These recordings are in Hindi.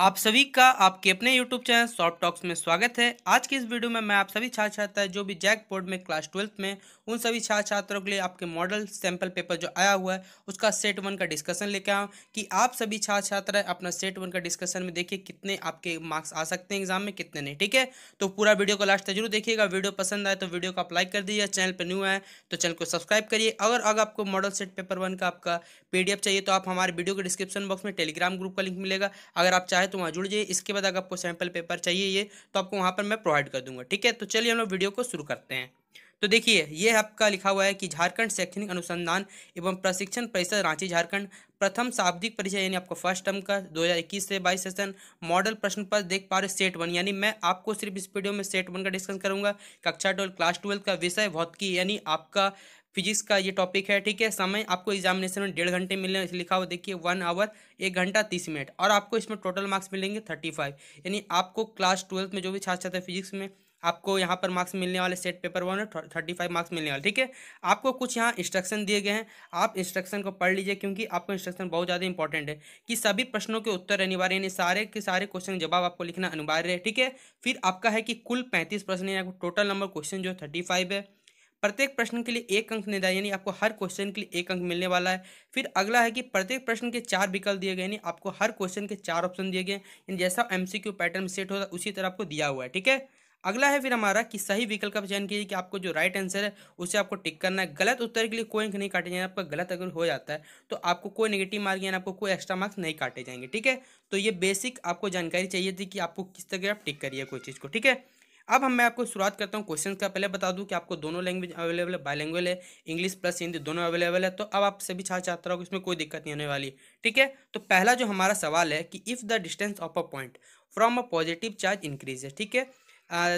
आप सभी का आपके अपने YouTube चैनल सॉफ्ट टॉक्स में स्वागत है आज की इस वीडियो में मैं आप सभी छात्र छात्रा जो भी जैक बोर्ड में क्लास ट्वेल्थ में उन सभी छात्र छात्रों के लिए आपके मॉडल सैंपल पेपर जो आया हुआ है उसका सेट वन का डिस्कशन लेके आया कि आप सभी छात्र छात्रा अपना सेट वन का डिस्कशन में देखिए कितने आपके मार्क्स आ सकते हैं एग्जाम में कितने नहीं ठीक है तो पूरा वीडियो को लास्ट तक जरूर देखिएगा वीडियो पसंद आए तो वीडियो को आप लाइक कर दीजिए चैनल पर न्यू आए तो चैनल को सब्सक्राइब करिए अगर अगर आपको मॉडल सेट पेपर वन का आपका पी चाहिए तो आप हमारे वीडियो के डिस्क्रिप्शन बॉक्स में टेलीग्राम ग्रुप का लिंक मिलेगा अगर आप चाहें है तो वहाँ जुड़ जाइए इसके बाद अगर आपको सैम्पल पेपर चाहिए ये तो आपको वहाँ पर मैं प्रोवाइड कर दूँगा ठीक है तो चलिए हम लोग वीडियो को शुरू करते हैं तो देखिए ये आपका लिखा हुआ है कि झारखंड शैक्षणिक अनुसंधान एवं प्रशिक्षण परिषद रांची झारखंड प्रथम शाब्दिक परीक्षा यानी आपको फर्स्ट टर्म का 2021 से 22 सेशन मॉडल प्रश्न पत्र देख पा रहे सेट वन यानी मैं आपको सिर्फ इस वीडियो में सेट वन का डिस्कस करूंगा कक्षा ट्वेल्व क्लास ट्वेल्व का विषय भौतिकी यानी आपका फिजिक्स का ये टॉपिक है ठीक है समय आपको एग्जामिनेशन में डेढ़ घंटे मिलने लिखा हुआ देखिए वन आवर एक घंटा तीस मिनट और आपको इसमें टोटल मार्क्स मिलेंगे थर्टी फाइव यानी आपको क्लास ट्वेल्थ में जो भी छात्र छात्र फिजिक्स में आपको यहाँ पर मार्क्स मिलने वाले set paper one thirty five marks मिलने वाले ठीक है आपको कुछ यहाँ इंस्ट्रक्शन दिए गए हैं आप इंस्ट्रक्शन को पढ़ लीजिए क्योंकि आपको इंस्ट्रक्शन बहुत ज़्यादा इंपॉर्टेंट है कि सभी प्रश्नों के उत्तर अनिवार्य यानी सारे के सारे क्वेश्चन जवाब आपको लिखना अनिवार्य है ठीक है फिर आपका है कि कुल पैंतीस प्रश्न टोटल नंबर क्वेश्चन जो थर्टी फाइव है प्रत्येक प्रश्न के लिए एक अंक निर्धारित यानी आपको हर क्वेश्चन के लिए एक अंक मिलने वाला है फिर अगला है कि प्रत्येक प्रश्न के चार विकल्प दिए गए यानी आपको हर क्वेश्चन के चार ऑप्शन दिए गए यानी जैसा एम पैटर्न सेट होता है उसी तरह आपको दिया हुआ है ठीक है अगला है फिर हमारा कि सही विकल्प का चयन कीजिए कि आपको जो राइट आंसर है उसे आपको टिक करना है गलत उत्तर के लिए कोई अंक नहीं काटे जाएंगे आपका गलत अगर हो जाता है तो आपको कोई नेगेटिव मार्क यानी आपको कोई एक्स्ट्रा मार्क्स नहीं काटे जाएंगे ठीक है तो ये बेसिक आपको जानकारी चाहिए थी कि आपको किस तरह आप टिक करिए कोई चीज़ को ठीक है अब हम मैं आपको शुरुआत करता हूँ क्वेश्चन का पहले बता दूँ कि आपको दोनों लैंग्वेज अवेलेबल है बायलैंग्वेज है इंग्लिश प्लस हिंदी दोनों अवेलेबल है तो अब आप सभी छात्र छात्राओं को इसमें कोई दिक्कत नहीं होने वाली ठीक है तो पहला जो हमारा सवाल है कि if the distance of a point from a positive charge increases ठीक है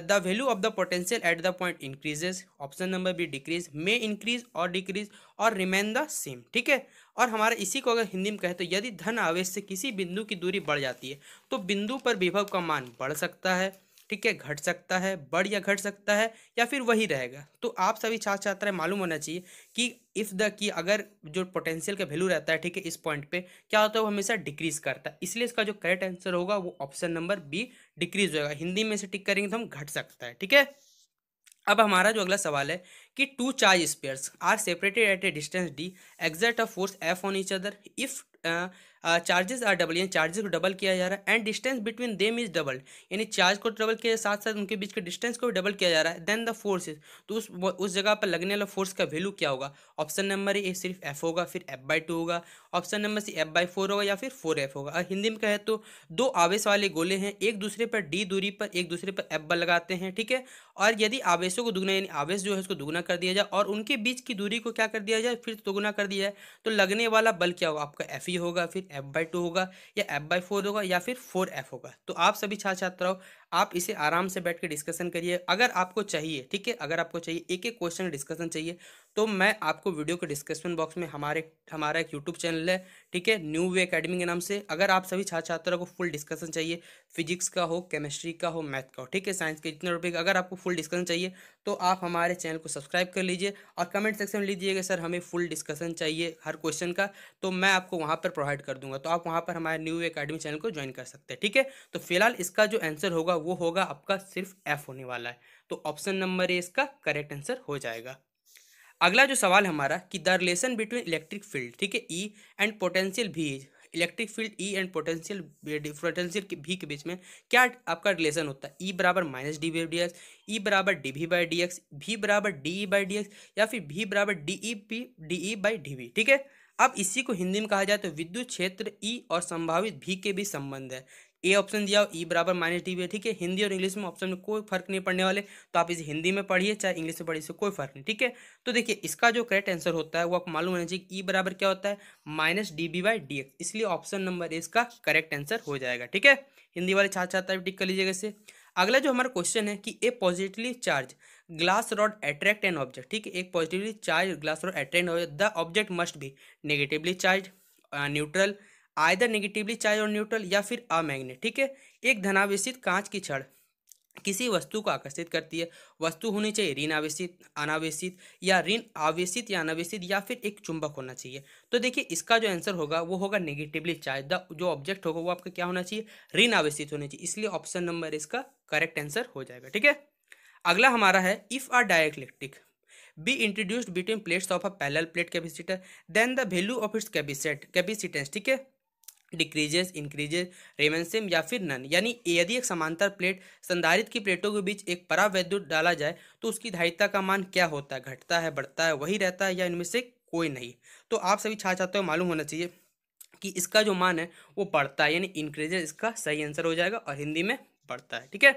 the value of the potential at the point increases option number B decrease may increase और डिक्रीज और रिमेन द सेम ठीक है और हमारे इसी को अगर हिंदी में कहें तो यदि धन आवेश से किसी बिंदु की दूरी बढ़ जाती है तो बिंदु पर विभव का मान बढ़ सकता है ठीक है घट सकता है बढ़ या घट सकता है या फिर वही रहेगा तो आप सभी छात्र छात्राएं मालूम होना चाहिए कि इफ़ द की अगर जो पोटेंशियल का वैल्यू रहता है ठीक है इस पॉइंट पे क्या होता है वो हमेशा डिक्रीज करता है इसलिए इसका जो करेक्ट आंसर होगा वो ऑप्शन नंबर बी डिक्रीज होगा हिंदी में से टिक करेंगे तो हम घट सकता है ठीक है अब हमारा जो अगला सवाल है कि two charge spheres are separated at a distance D exact of force F on each other if charges are double यानी चार्जेस को डबल किया जा रहा है and distance between them is double यानी चार्ज को डबल किया साथ साथ उनके बीच के डिस्टेंस को भी डबल किया जा रहा है देन द फोर्सेज तो उस उस जगह पर लगने वाला फोर्स का वैल्यू क्या होगा ऑप्शन नंबर ए सिर्फ एफ होगा फिर एफ बाई टू होगा option number C F by four होगा या फिर फोर एफ होगा अगर हिंदी में कहे तो दो आवेश वाले गोले हैं एक दूसरे पर डी दूरी पर एक दूसरे पर एफ बल लगाते हैं ठीक है और यदि आवेशों को दुगना यानी आवेश जो है उसको दुगना कर दिया जाए और उनके बीच की दूरी को क्या कर दिया जाए फिर दोगुना कर दिया जाए तो लगने वाला बल क्या होगा आपका एफ ही होगा फिर एफ बाई टू होगा या एफ बाई फोर होगा या फिर फोर एफ होगा तो आप सभी छात्र छात्राओं आप इसे आराम से बैठ के डिस्कशन करिए अगर आपको चाहिए ठीक है अगर आपको चाहिए एक एक क्वेश्चन डिस्कशन चाहिए तो मैं आपको वीडियो के डिस्क्रिप्शन बॉक्स में हमारे हमारा एक यूट्यूब चैनल है ठीक है न्यू वे अकेडमी के नाम से अगर आप सभी छात्र छात्रों को फुल डिस्कशन चाहिए फिजिक्स का हो केमिस्ट्री का हो मैथ का हो ठीक है साइंस के जितने टॉपिक अगर आपको फुल डिस्कशन चाहिए तो आप हमारे चैनल को सब्सक्राइब कर लीजिए और कमेंट सेक्शन में लीजिएगा सर हमें फुल डिस्कशन चाहिए हर क्वेश्चन का तो मैं आपको वहाँ पर प्रोवाइड कर दूंगा तो आप वहाँ पर हमारे न्यू अकेडमी चैनल को ज्वाइन कर सकते हैं ठीक है तो फिलहाल इसका जो आंसर होगा होगा वो होगा आपका सिर्फ एफ होने वाला है तो ऑप्शन नंबर ए इसका करेक्ट आंसर हो जाएगा अगला जो सवाल हमारा कि the relation between electric field ठीक है ई एंड पोटेंशियल भी electric field E and potential potential के भी के बीच में क्या आपका रिलेशन होता है ई e बराबर minus D by D X E बराबर D V by D X भी बराबर D E by D X या फिर भी बराबर D E P D E by D V ठीक है अब इसी को हिंदी में कहा जाए तो विद्युत क्षेत्र ई e और संभावित भी के बीच संबंध है ए ऑप्शन दिया हो ई बराबर माइनस डी ठीक है हिंदी और इंग्लिश में ऑप्शन में कोई फर्क नहीं पड़ने वाले तो आप इसे हिंदी में पढ़िए चाहे इंग्लिश में पढ़िए इससे कोई फर्क नहीं ठीक है तो देखिए इसका जो करेक्ट आंसर होता है वो आपको मालूम होना चाहिए ई बराबर क्या होता है minus D B Y D X इसलिए ऑप्शन नंबर ए इसका करेक्ट आंसर हो जाएगा ठीक है हिंदी वाले छात्र छात्रा भी टिक कर लीजिएगा इसे अगला जो हमारा क्वेश्चन है कि a positively charge glass rod attract an object ठीक है एक positively charge glass rod attract the object must भी negatively charge neutral uh, either negatively charge और न्यूट्रल या फिर अमैग्नेट ठीक है एक धनावेशित कांच की छड़ किसी वस्तु को आकर्षित करती है वस्तु होनी चाहिए ऋण आवेशित अनावेशित या ऋण आवेशित या अनावेशित या फिर एक चुंबक होना चाहिए तो देखिए इसका जो आंसर होगा वो होगा नेगेटिवली चार्ज द जो ऑब्जेक्ट होगा वो आपका क्या होना चाहिए ऋण आवेशित होना चाहिए इसलिए ऑप्शन नंबर इसका करेक्ट आंसर हो जाएगा ठीक है अगला हमारा है if are dielectric be introduced between plates of a parallel plate capacitor then the value of its capacit capacitance ठीक है डिक्रीजेस इंक्रीजेस रेमेन या फिर नन यानी यदि एक समांतर प्लेट संधारित की प्लेटों के बीच एक परावैद्युत डाला जाए तो उसकी धारिता का मान क्या होता है घटता है बढ़ता है वही रहता है या इनमें से कोई नहीं तो आप सभी छा चाहते हो मालूम होना चाहिए कि इसका जो मान है वो बढ़ता है यानी इंक्रीजेस इसका सही आंसर हो जाएगा और हिंदी में बढ़ता है ठीक है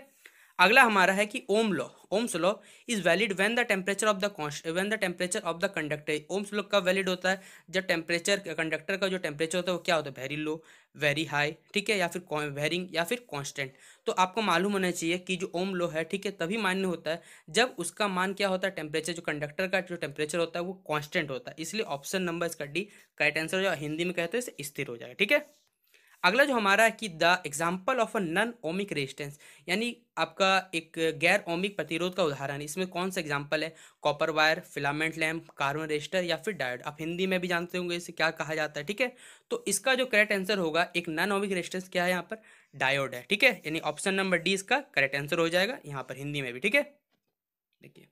अगला हमारा है कि Ohm law Ohm's law is valid when the temperature of the when the temperature of the conductor Ohm's law कब वैलिड होता है जब टेम्परेचर कंडक्टर का जो टेम्परेचर होता है वो क्या होता है वेरी लो वेरी हाई ठीक है या फिर वेरिंग या फिर कांस्टेंट तो आपको मालूम होना चाहिए कि जो ओम लॉ है ठीक है तभी मान्य होता है जब उसका मान क्या होता है टेम्परेचर जो कंडक्टर का जो टेम्परेचर होता है वो कॉन्स्टेंट होता है इसलिए ऑप्शन नंबर इसका डी करेक्ट आंसर जो हिंदी में कहते हैं इसे स्थिर हो जाएगा ठीक है अगला जो हमारा है कि the example of a non ohmic resistance यानी आपका एक गैर ओमिक प्रतिरोध का उदाहरण इसमें कौन सा एग्जाम्पल है copper wire filament lamp carbon resistor या फिर डायोड आप हिंदी में भी जानते होंगे इसे क्या कहा जाता है ठीक है तो इसका जो करेक्ट आंसर होगा एक नन ओमिक रेजिस्टेंस क्या है यहाँ पर डायोड है ठीक है यानी ऑप्शन नंबर डी इसका करेक्ट आंसर हो जाएगा यहाँ पर हिंदी में भी ठीक है देखिए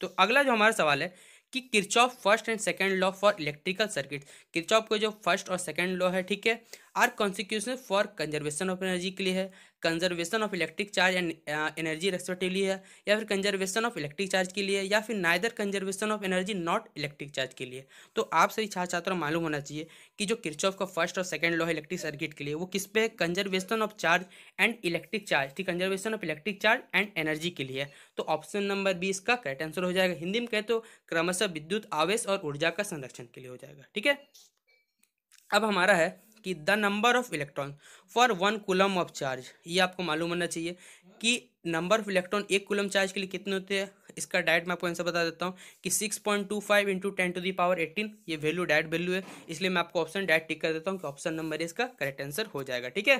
तो अगला जो हमारा सवाल है कि Kirchhoff first and second law for electrical circuit Kirchhoff का जो फर्स्ट और सेकेंड लॉ है ठीक है are conservation for conservation of energy के लिए है conservation of electric charge and energy respectively है या फिर कंजर्वेशन ऑफ इलेक्ट्रिक चार्ज के लिए या फिर neither conservation of energy not electric charge के लिए तो आप सभी छात्र छात्रों मालूम होना चाहिए कि जो किरचॉफ का फर्स्ट और सेकेंड लॉ है इलेक्ट्रिक सर्किट के लिए वो किस पे conservation of charge and electric charge ठीक conservation of electric charge and energy के लिए तो ऑप्शन नंबर बी इसका करेक्ट आंसर हो जाएगा हिंदी में कहे तो क्रमशः विद्युत आवेश और ऊर्जा का संरक्षण के लिए हो जाएगा ठीक है अब हमारा है कि the number of electron for one coulomb of charge ये आपको मालूम होना चाहिए कि नंबर ऑफ इलेक्ट्रॉन एक कुलम चार्ज के लिए कितने होते हैं इसका डायरेक्ट मैं आपको आंसर बता देता हूँ कि six point two five into ten to the power eighteen ये वैल्यू डायरेक्ट वैल्यू है इसलिए मैं आपको ऑप्शन डायरेक्ट टिक कर देता हूँ कि ऑप्शन नंबर इसका करेक्ट आंसर हो जाएगा ठीक है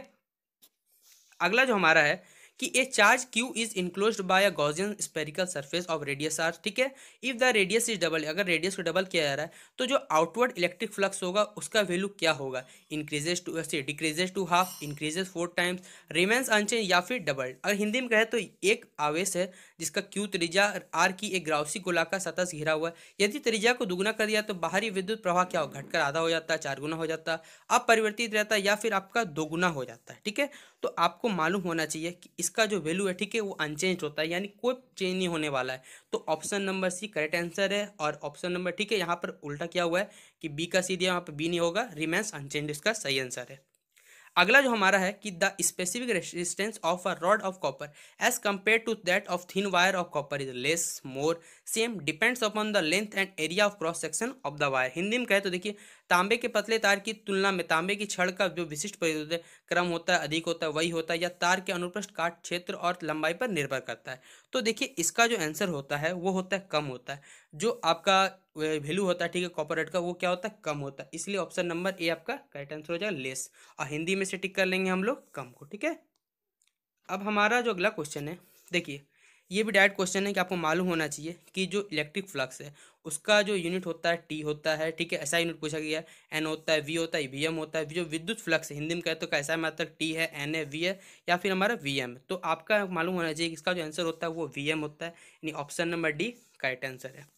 अगला जो हमारा है कि a charge Q is enclose by a Gaussian spherical surface of radius R ठीक है if the radius is double अगर रेडियस को डबल किया जा रहा है तो जो आउटवर्ड इलेक्ट्रिक फ्लक्स होगा उसका वैल्यू क्या होगा increases to decreases to half increases four times remains unchange या फिर डबल अगर हिंदी में कहें तो एक आवेश है जिसका क्यू त्रिजा आर की एक ग्राउसी का सतह से घिरा हुआ है यदि त्रिजा को दुगुना कर दिया तो बाहरी विद्युत प्रवाह क्या हो घटकर आधा हो जाता है चार गुना हो जाता है अपरिवर्तित रहता है या फिर आपका दोगुना हो जाता है ठीक है तो आपको मालूम होना चाहिए कि इसका जो वैल्यू है ठीक है वो अनचेंज होता है यानी कोई चेंज नहीं होने वाला है तो option number C correct answer है और ऑप्शन नंबर ठीक है यहाँ पर उल्टा क्या हुआ है कि बी का सी दिया यहाँ पर बी नहीं होगा रिमेंस अनचेंज इसका सही आंसर है अगला जो हमारा है कि the specific resistance of a rod of copper as compare to that of thin wire of copper is less more same depends upon the length and area of cross section of the wire Hindi में कहे तो देखिए तांबे के पतले तार की तुलना में तांबे की छड़ का जो विशिष्ट परिवर्तन क्रम होता है अधिक होता है वही होता है या तार के अनुप्रस्थ काट क्षेत्र और लंबाई पर निर्भर करता है तो देखिए इसका जो आंसर होता है वो होता है कम होता है जो आपका वैल्यू होता है ठीक है कॉपरेट का वो क्या होता है कम होता है इसलिए ऑप्शन नंबर ए आपका करेक्ट आंसर हो जाएगा लेस और हिंदी में से टिक कर लेंगे हम लोग कम को ठीक है अब हमारा जो अगला क्वेश्चन है देखिए ये भी डायरेक्ट क्वेश्चन है कि आपको मालूम होना चाहिए कि जो इलेक्ट्रिक फ्लक्स है उसका जो यूनिट होता है टी होता है ठीक है ऐसा यूनिट पूछा गया है एन होता है वी होता है वी एम होता है जो विद्युत फ्लक्स है हिंदी में कहते तो कैसा मतलब है मतलब टी है एन है वी है या फिर हमारा वी एम तो आपका मालूम होना चाहिए कि इसका जो आंसर होता है वो वी एम होता है यानी option number D correct answer है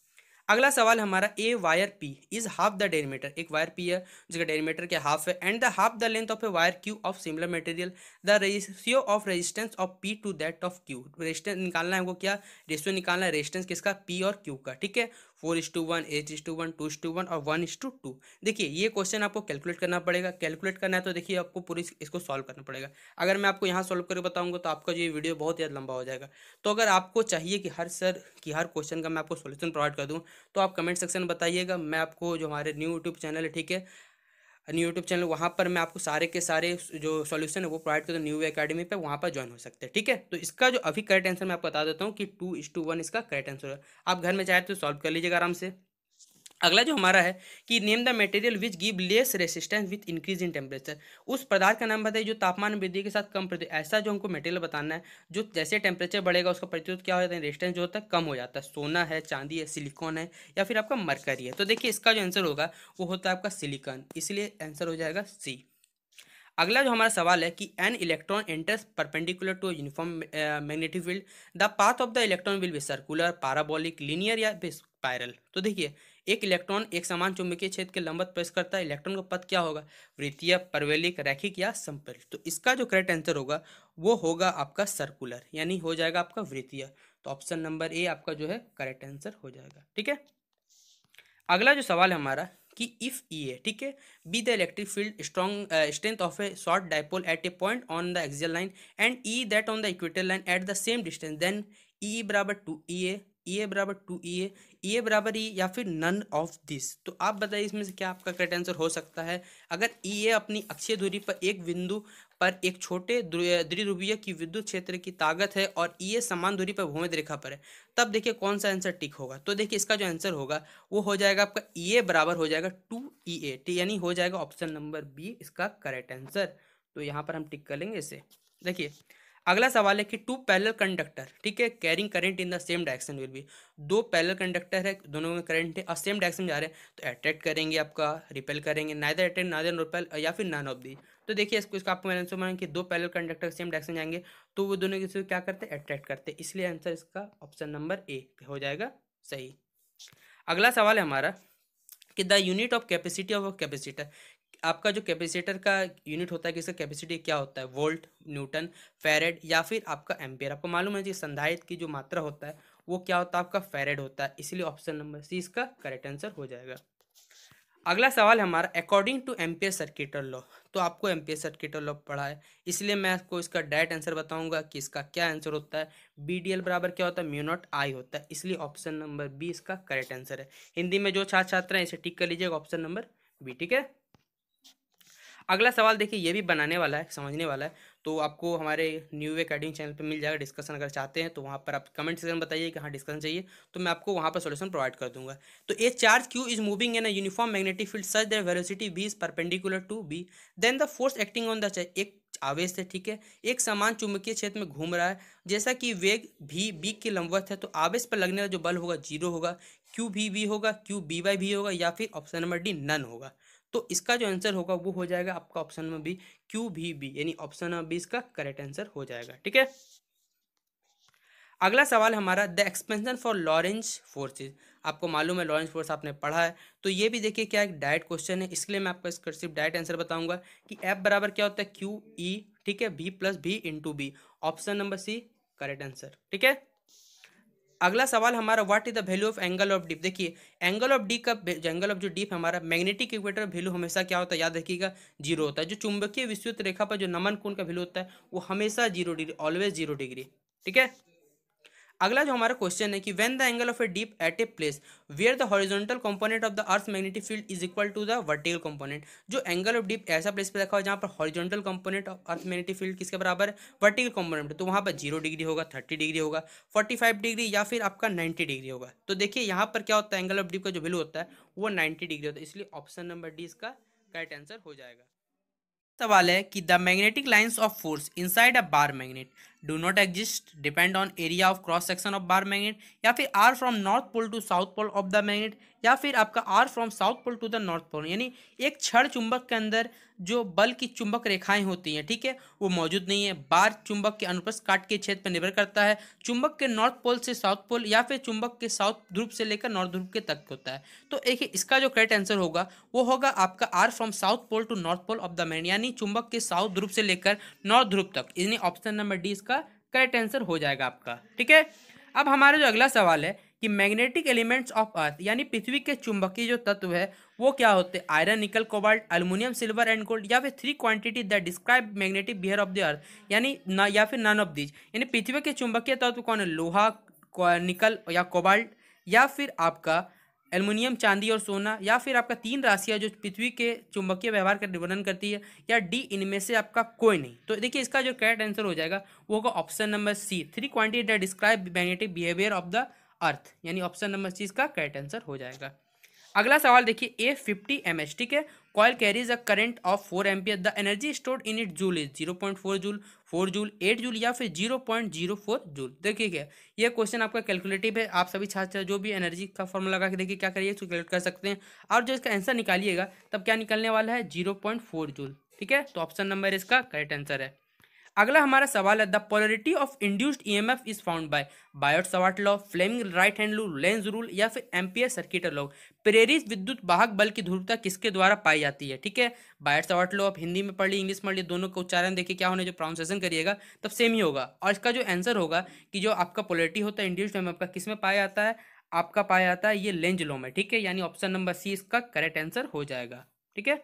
अगला सवाल हमारा a wire P is half the diameter एक वायर पी है जिसका डेरीमीटर के हाफ है and the half the length of a wire Q of similar material the ratio of resistance of P to that of Q resistance निकालना है वो क्या रेशियो निकालना है रेजिस्टेंस किसका पी और क्यू का ठीक है four is two one eight is two one two is two one और वन इस टू टू देखिए ये क्वेश्चन आपको कैलकुलेट करना पड़ेगा कैलकुलेट करना है तो देखिए आपको पूरी इसको सॉल्व करना पड़ेगा अगर मैं आपको यहाँ सॉल्व करके बताऊंगा तो आपका ये वीडियो बहुत ज़्यादा लंबा हो जाएगा तो अगर आपको चाहिए कि हर सर की हर क्वेश्चन का मैं आपको सोल्यूशन प्रोवाइड कर दूँ तो आप कमेंट सेक्शन में बताइएगा मैं आपको जो हमारे न्यू यूट्यूब चैनल है ठीक है यूट्यूब चैनल वहाँ पर मैं आपको सारे के सारे जो सॉल्यूशन है वो प्रोवाइड करता हूँ न्यू अकेडमी पर वहाँ पर ज्वाइन हो सकते हैं ठीक है तो इसका जो अभी करेक्ट आंसर मैं आपको बता देता हूँ कि टू इस टू वन इसका करेक्ट आंसर है आप घर में चाहे तो सॉल्व कर लीजिएगा आराम से अगला जो हमारा है कि name the material which give less resistance with increase in temperature उस पदार्थ का नाम बताइए जो तापमान वृद्धि के साथ कम प्रतिरोध ऐसा जो हमको मटेरियल बताना है जो जैसे टेम्परेचर बढ़ेगा उसका प्रतिरोध क्या हो जाता है रेजिस्टेंस जो होता है कम हो जाता है सोना है चांदी है सिलिकॉन है या फिर आपका मरकरी है तो देखिए इसका जो आंसर होगा वो होता है आपका सिलिकॉन इसलिए आंसर हो जाएगा सी अगला जो हमारा सवाल है कि an electron enters perpendicular to uniform magnetic field the path of the electron will be circular parabolic linear या स्पायरल तो देखिए एक इलेक्ट्रॉन एक समान चुंबकीय क्षेत्र के लंबत प्रेस करता है इलेक्ट्रॉन का पद क्या होगा वृत्तीय परवेलिक रैखिक या संपर्क तो इसका जो करेक्ट आंसर होगा वो होगा आपका सर्कुलर यानी हो जाएगा आपका वृत्तीय तो ऑप्शन नंबर ए आपका जो है करेक्ट आंसर हो जाएगा ठीक है अगला जो सवाल है हमारा कि इफ ई ए ठीक है B the electric field strong strength of a short dipole at a point on the axial line and E that on the equator line at the same distance then E बराबर to E A A e बराबर to E A E A बराबर ई e या फिर नन ऑफ दिस तो आप बताइए इसमें से क्या आपका करेक्ट आंसर हो सकता है अगर ई e ए अपनी अक्षय दूरी पर एक बिंदु पर एक छोटे द्विध्रुवीय की विद्युत क्षेत्र की ताकत है और ई ए समान दूरी पर भूमध्य रेखा पर है तब देखिए कौन सा आंसर टिक होगा तो देखिए इसका जो आंसर होगा वो हो जाएगा आपका ई ए बराबर हो जाएगा टू ई ए टी यानी हो जाएगा ऑप्शन नंबर बी इसका करेक्ट आंसर तो यहाँ पर हम टिक कर लेंगे इसे देखिए अगला सवाल है कि टू पैरेलल कंडक्टर ठीक है carrying current in the same direction will be दो पैरेलल कंडक्टर है दोनों में करंट है और सेम डायरेक्शन में जा रहे हैं तो अट्रैक्ट करेंगे आपका रिपेल करेंगे नाइदर अट्रैक्ट नाइदर रिपेल या फिर नन ऑफ दी तो देखिए इसको इसका आपको आंसर मानेंगे कि दो पैरेलल कंडक्टर सेम डायरेक्शन जाएंगे तो वो दोनों किसी क्या करते हैं अट्रैक्ट करते हैं इसलिए आंसर इसका ऑप्शन नंबर ए हो जाएगा सही अगला सवाल है हमारा कि the unit of capacity of capacitor आपका जो कैपेसिटर का यूनिट होता है कि इसका कैपेसिटी क्या होता है वोल्ट न्यूटन फेरेड या फिर आपका एम्पियर आपको मालूम है जी संधारित की जो मात्रा होता है वो क्या होता है आपका फेरेड होता है इसलिए ऑप्शन नंबर सी इसका करेक्ट आंसर हो जाएगा अगला सवाल हमारा according to Ampere circuital law तो आपको एम्पियर सर्किटर लॉ पढ़ा है इसलिए मैं आपको इसका डायरेक्ट आंसर बताऊंगा कि इसका क्या आंसर होता है बी डी एल बराबर क्या होता है म्यूनॉट आई होता है इसलिए ऑप्शन नंबर बी इसका करेक्ट आंसर है हिंदी में जो छात्र छात्र हैं इसे टिक कर लीजिएगा ऑप्शन नंबर बी ठीक है अगला सवाल देखिए ये भी बनाने वाला है समझने वाला है तो आपको हमारे न्यू अकेडमी चैनल पर मिल जाएगा डिस्कशन अगर चाहते हैं तो वहाँ पर आप कमेंट सेक्शन बताइए कि हाँ डिस्कशन चाहिए तो मैं आपको वहाँ पर सोल्यूशन प्रोवाइड कर दूंगा तो a charge Q is moving in a uniform magnetic field such the velocity B is perpendicular to B then the force acting on the charge एक आवेश है ठीक है एक समान चुंबकीय क्षेत्र में घूम रहा है जैसा कि वेग भी बी के लंबवत है तो आवेश पर लगने का जो बल होगा जीरो होगा क्यू भी बी होगा क्यू बी वाई भी होगा या फिर ऑप्शन नंबर डी नन होगा तो इसका जो आंसर होगा वो हो जाएगा आपका ऑप्शन में बी क्यू भी बी यानी ऑप्शन नंबर बी इसका करेक्ट आंसर हो जाएगा ठीक है अगला सवाल हमारा the expansion for Lorentz forces आपको मालूम है लॉरेंज फोर्स आपने पढ़ा है तो ये भी देखिए क्या एक डायरेक्ट क्वेश्चन है इसके लिए मैं आपको इसका सिर्फ डायरेक्ट आंसर बताऊंगा कि एफ बराबर क्या होता है क्यू ई e, ठीक है B plus B into B option number C correct answer ठीक है अगला सवाल हमारा what is the value of angle of dip देखिए एंगल ऑफ डी का एंगल ऑफ जो डीप हमारा मैग्नेटिक इक्वेटर वैल्यू हमेशा क्या होता है याद रखिएगा जीरो होता है जो चुंबकीय विस्तृत रेखा पर जो नमन कोण का वैल्यू होता है वो हमेशा zero degree always zero degree ठीक है अगला जो हमारा क्वेश्चन है कि when the angle of a dip at a place where the horizontal component of the earth magnetic field is equal to the vertical component जो एंगल ऑफ डीप ऐसा प्लेस पर रखा हो जहाँ पर horizontal component of earth magnetic field किसके बराबर वर्टिकल कंपोनेंट तो वहाँ पर जीरो डिग्री होगा थर्टी डिग्री होगा फोर्टी फाइव डिग्री या फिर आपका नाइन्टी डिग्री होगा तो देखिए यहाँ पर क्या होता है एंगल ऑफ डीप का जो वैल्यू होता है वो नाइन्टी डिग्री होता है इसलिए ऑप्शन नंबर डी इसका करेक्ट आंसर हो जाएगा सवाल है कि the magnetic lines of force inside a bar magnet do not exist depend on area of cross section of bar magnet या फिर are from north pole to south pole of the magnet या फिर आपका are from south pole to the north pole यानी एक क्षण चुंबक के अंदर जो बल की चुंबक रेखाएं होती हैं ठीक है वो मौजूद नहीं है बार चुंबक के अनुप्रस्थ काट के क्षेत्र पर निर्भर करता है चुंबक के नॉर्थ पोल से साउथ पोल या फिर चुंबक के साउथ ध्रुव से लेकर नॉर्थ ध्रुव के तक होता है तो एक इसका जो करेक्ट आंसर होगा वो होगा आपका are from south pole to north pole of the man यानी चुंबक के साउथ ध्रुव से लेकर नॉर्थ ध्रुव तक यानी ऑप्शन नंबर डी इसका करेक्ट आंसर हो जाएगा आपका ठीक है अब हमारा जो अगला सवाल है कि मैग्नेटिक एलिमेंट्स ऑफ अर्थ यानी पृथ्वी के चुंबकीय जो तत्व है वो क्या होते हैं iron nickel cobalt aluminium silver and gold या फिर three quantity that describe magnetic behaviour of the earth यानी ना या फिर नन ऑफ दीज यानी पृथ्वी के चुंबकीय तत्व कौन है लोहा निकल या कोबाल्ट या फिर आपका एल्युमिनियम चांदी और सोना या फिर आपका तीन राशियाँ जो पृथ्वी के चुंबकीय व्यवहार का कर वर्णन करती है या डी इनमें से आपका कोई नहीं तो देखिए इसका जो करेक्ट आंसर हो जाएगा वो होगा option number C three quantity describe magnetic behaviour of the earth यानी ऑप्शन नंबर सी इसका करेक्ट आंसर हो जाएगा अगला सवाल देखिए ए फिफ्टी एम एच ठीक है coil carries a current of four M the energy stored in it joule is zero point four joule four joule eight joule या फिर zero point zero four joule देखिए क्या ये क्वेश्चन आपका कैलकुलेटिव है आप सभी छात्र जो भी एनर्जी का फॉर्मूला लगा के देखिए क्या करिए कैलकुलेट कर सकते हैं और जो इसका आंसर निकालिएगा तब क्या निकलने वाला है जीरो पॉइंट फोर जूल ठीक है तो ऑप्शन नंबर इसका करेक्ट आंसर है अगला हमारा सवाल है the polarity of induced EMF is found by Biot Savart law Fleming right hand rule Lenz rule या फिर एम्पियर सर्किट लॉ प्रेरित विद्युत वाहक बल की ध्रुवता किसके द्वारा पाई जाती है ठीक है बायोट सवाट लॉ आप हिंदी में पढ़ ली इंग्लिश में पढ़ ली दोनों का उच्चारण देखिए क्या होने जो प्रोनाउंसिएशन करिएगा तब सेम ही होगा और इसका जो आंसर होगा कि जो आपका पोलरिटी होता है इंड्यूस्ड ईएमएफ का किस में पाया जाता है आपका पाया जाता है ये लेंज लॉ में ठीक है यानी ऑप्शन नंबर सी इसका करेक्ट आंसर हो जाएगा ठीक है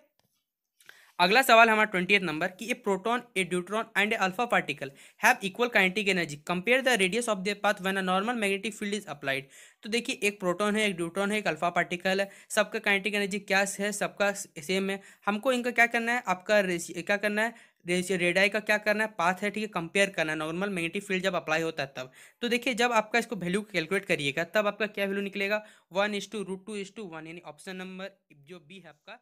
अगला सवाल हमारा ट्वेंटी नंबर कि a proton a deuteron and a alpha particle have equal kinetic energy compare the radius of the path when a normal magnetic field is applied तो देखिए एक प्रोटॉन है एक ड्यूट्रॉन है एक अल्फा पार्टिकल है सबका काइनेटिक एनर्जी क्या है सबका सेम है हमको इनका क्या करना है आपका क्या करना है रेडाई का क्या करना है पाथ है ठीक है कंपेयर करना है नॉर्मल मैग्नेटिक फील्ड जब अप्लाई होता है तब तो देखिए जब आपका इसको वैल्यू कैलकुलेट करिएगा तब आपका क्या वैल्यू निकलेगा one is two root two is two one यानी ऑप्शन नंबर जो बी है आपका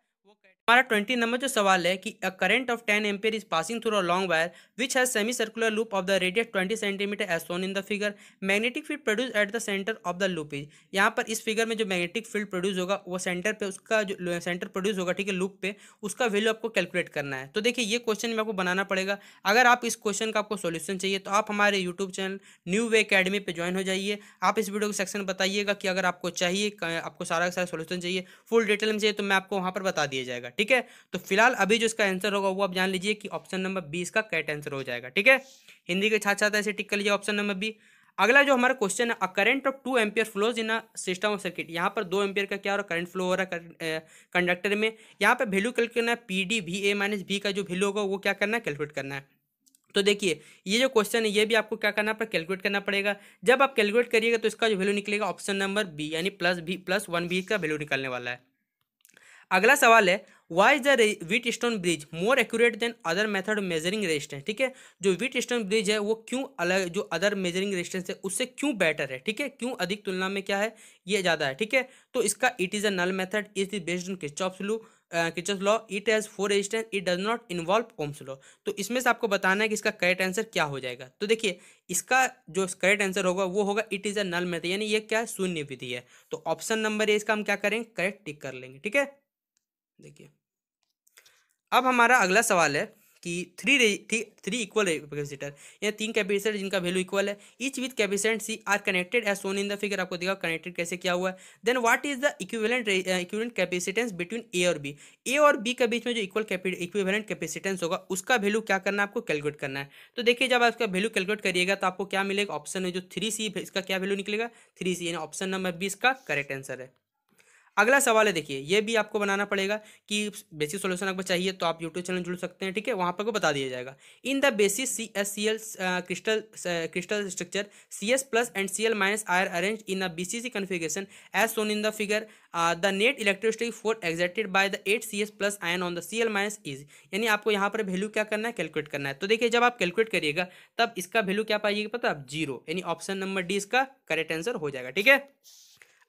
हमारा ट्वेंटी नंबर जो सवाल है कि a current of ten ampere is passing through a long wire which has semi circular loop of the radius twenty centimetre as shown in the figure magnetic field produce at the centre of the loop is यहाँ पर इस फिगर में जो मैग्नेटिक फील्ड प्रोड्यूस होगा वो सेंटर पे उसका जो सेंटर प्रोड्यूस होगा ठीक है लूप पे उसका वैल्यू आपको कैलकुलेट करना है तो देखिए ये क्वेश्चन आपको बनाना पड़ेगा अगर आप इस क्वेश्चन का आपको सोल्यूशन चाहिए तो आप हमारे YouTube channel New Way Academy पर ज्वाइन हो जाइए आप इस वीडियो को सेक्शन बताइएगा कि अगर आपको चाहिए आपको सारा का सारा सोल्यूशन चाहिए फुल डिटेल में चाहिए तो मैं आपको वहाँ पर बता दिया जाएगा ठीक है तो फिलहाल अभी जो इसका आंसर होगा वो आप जान लीजिए कि ऑप्शन नंबर बी इसका कैट आंसर हो जाएगा ठीक है हिंदी के छात्र छात्रा ऐसे टिक कर लीजिए ऑप्शन नंबर बी अगला जो हमारा क्वेश्चन है a current of two ampere flows in a system of circuit यहाँ पर दो एम्पियर का क्या हो रहा है करंट फ्लो हो रहा है कंडक्टर में यहाँ पर वैल्यू कैलकुलेट करना है P D V A minus B का जो वैल्यू होगा वो क्या करना है कैलकुलेट करना है तो देखिए ये जो क्वेश्चन है ये भी आपको क्या करना पड़ेगा कैलकुलेट करना पड़ेगा जब आप कैलकुलेट करिएगा तो इसका जो वैल्यू निकलेगा ऑप्शन नंबर बी यानी plus B plus one B का वैल्यू निकलने वाला है अगला सवाल है why is the Wheatstone bridge more accurate than other method measuring resistance ठीक है जो वीट स्टोन ब्रिज है वो क्यों अलग जो अदर मेजरिंग रेजिस्टेंस है उससे क्यों बेटर है ठीक है क्यों अधिक तुलना में क्या है ये ज़्यादा है ठीक है तो इसका it is a null method is the based on Kirchhoff's लू किचस law it has four resistance it does not involve Ohm's law तो इसमें से आपको बताना है कि इसका करेक्ट आंसर क्या हो जाएगा तो देखिए इसका जो करेक्ट आंसर होगा वो होगा it is a null method यानी ये क्या है शून्य विधि है तो ऑप्शन नंबर ए इसका हम क्या करेंगे करेक्ट टिक कर लेंगे ठीक है देखिए अब हमारा अगला सवाल है कि थ्री थ्री इक्वल कैपेसिटर या तीन कैपेसिटर जिनका वैल्यू इक्वल है each with capacitance C are connected as shown in the figure आपको देखा कनेक्टेड कैसे क्या हुआ है then what is the equivalent equivalent capacitance between A और बी ए और बी के बीच में जो इक्वल इक्विवेलेंट कैपेसिटेंस होगा उसका वैल्यू क्या करना है आपको कैलकुलेट करना है तो देखिए जब आप इसका वैल्यू कैलकुलेट करिएगा तो आपको क्या मिलेगा ऑप्शन है जो थ्री सी इसका क्या वैल्यू निकलेगा थ्री सी यानी ऑप्शन नंबर बी इसका करेक्ट आंसर है अगला सवाल है देखिए ये भी आपको बनाना पड़ेगा कि बेसिक सोल्यूशन आपको चाहिए तो आप यूट्यूब चैनल जुड़ सकते हैं ठीक है वहाँ पर को बता दिया जाएगा in the basis C S C L crystal crystal structure C S plus and C L minus are arrange in a B C C configuration as shown in the figure the net electricity force exerted by the eight C S plus ion on the C L minus is यानी आपको यहाँ पर वैल्यू क्या करना है कैलकुलेट करना है तो देखिए जब आप कैलकुलेट करिएगा तब इसका वैल्यू क्या पाइएगा पता आप जीरो यानी ऑप्शन नंबर डी इसका करेक्ट आंसर हो जाएगा ठीक है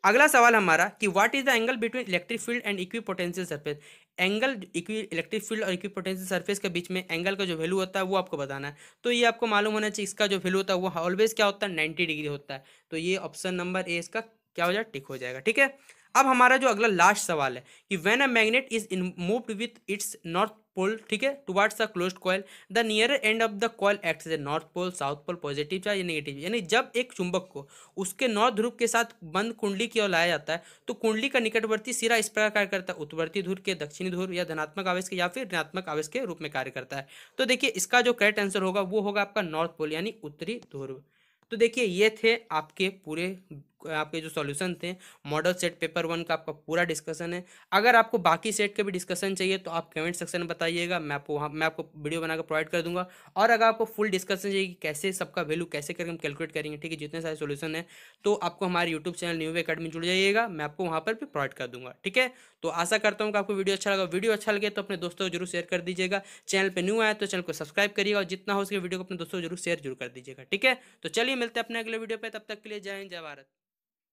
अगला सवाल हमारा कि what is the angle between electric field and equipotential surface angle equi electric field और इक्वी पोटेंशियल सरफेस के बीच में एंगल का जो वैल्यू होता है वो आपको बताना है तो ये आपको मालूम होना चाहिए इसका जो वैल्यू होता है वो ऑलवेज क्या होता है नाइन्टी डिग्री होता है तो ये ऑप्शन नंबर ए इसका क्या हो जाए टिक हो जाएगा ठीक है अब हमारा जो अगला लास्ट सवाल है कि when a magnet is in moved with its north pole ठीक है towards a close coil the near end of the coil act a north pole south pole positive या नेगेटिव यानी जब एक चुंबक को उसके नॉर्थ ध्रुव के साथ बंद कुंडली की ओर लाया जाता है तो कुंडली का निकटवर्ती सिरा इस प्रकार कार्य करता है उत्तवर्ती ध्रुव के दक्षिणी ध्रुव या धनात्मक आवेश के या फिर ऋणात्मक आवेश के रूप में कार्य करता है तो देखिए इसका जो करेक्ट आंसर होगा वो होगा आपका नॉर्थ पोल यानी उत्तरी ध्रुव तो देखिए ये थे आपके पूरे आपके जो सॉल्यूशन थे मॉडल सेट पेपर वन का आपका पूरा डिस्कशन है अगर आपको बाकी सेट के भी डिस्कशन चाहिए तो आप कमेंट सेक्शन में बताइएगा मैं आपको वहाँ मैं आपको वीडियो बनाकर प्रोवाइड कर दूंगा और अगर आपको फुल डिस्कशन चाहिए कि कैसे सबका वैल्यू कैसे करके हम कैलकुलेट करेंगे ठीक है जितने सारे सोल्यूशन है तो आपको हमारे यूट्यूब चैनल न्यू अकेडमी जुड़ जाइएगा मैं आपको वहाँ पर भी प्रोवाइड कर दूंगा ठीक है तो आशा करता हूँ कि आपको वीडियो अच्छा लगा वीडियो अच्छा लगे तो अपने दोस्तों को जरूर शेयर कर दीजिएगा चैनल पर न्यू आए तो चैनल को सब्सक्राइब करिएगा और जितना हो सके वीडियो को अपने दोस्तों को जरूर शेयर जरूर कर दीजिएगा ठीक है तो चलिए मिलते हैं अपने अगले वीडियो पर तब तक के लिए जय हिंद जय भारत